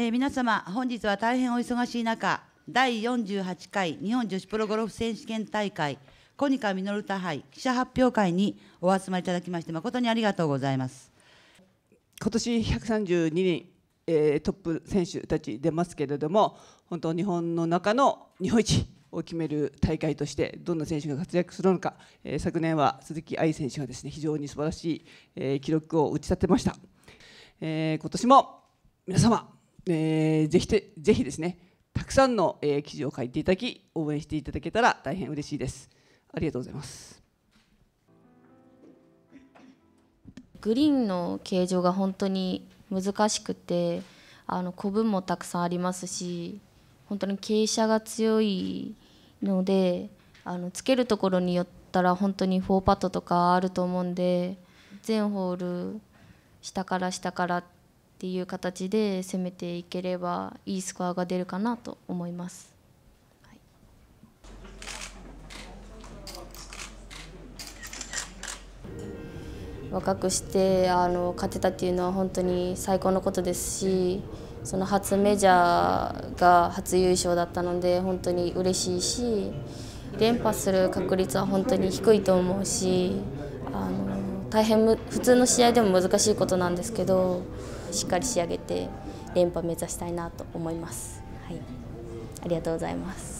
えー、皆様、本日は大変お忙しい中、第48回日本女子プロゴルフ選手権大会、コニカミノルタ杯記者発表会にお集まりいただきまして、誠にありがとうございます。今年132人、えー、トップ選手たち出ますけれども、本当、日本の中の日本一を決める大会としてどんな選手が活躍するのか、えー、昨年は鈴木愛選手がですね非常に素晴らしい、えー、記録を打ち立てました、えー、今年も皆様えー、ぜひぜひですねたくさんの、えー、記事を書いていただき応援していただけたら大変嬉しいですありがとうございますグリーンの形状が本当に難しくてあのコブもたくさんありますし本当に傾斜が強いのであのつけるところによったら本当にフォーパットとかあると思うんで全ホール下から下からってっていう形で攻めていければいいスコアが出るかなと思います。若くしてあの勝てたっていうのは本当に最高のことですしその初メジャーが初優勝だったので本当に嬉しいし連覇する確率は本当に低いと思うしあの大変普通の試合でも難しいことなんですけどしっかり仕上げて連覇目指したいなと思います。はい、ありがとうございます。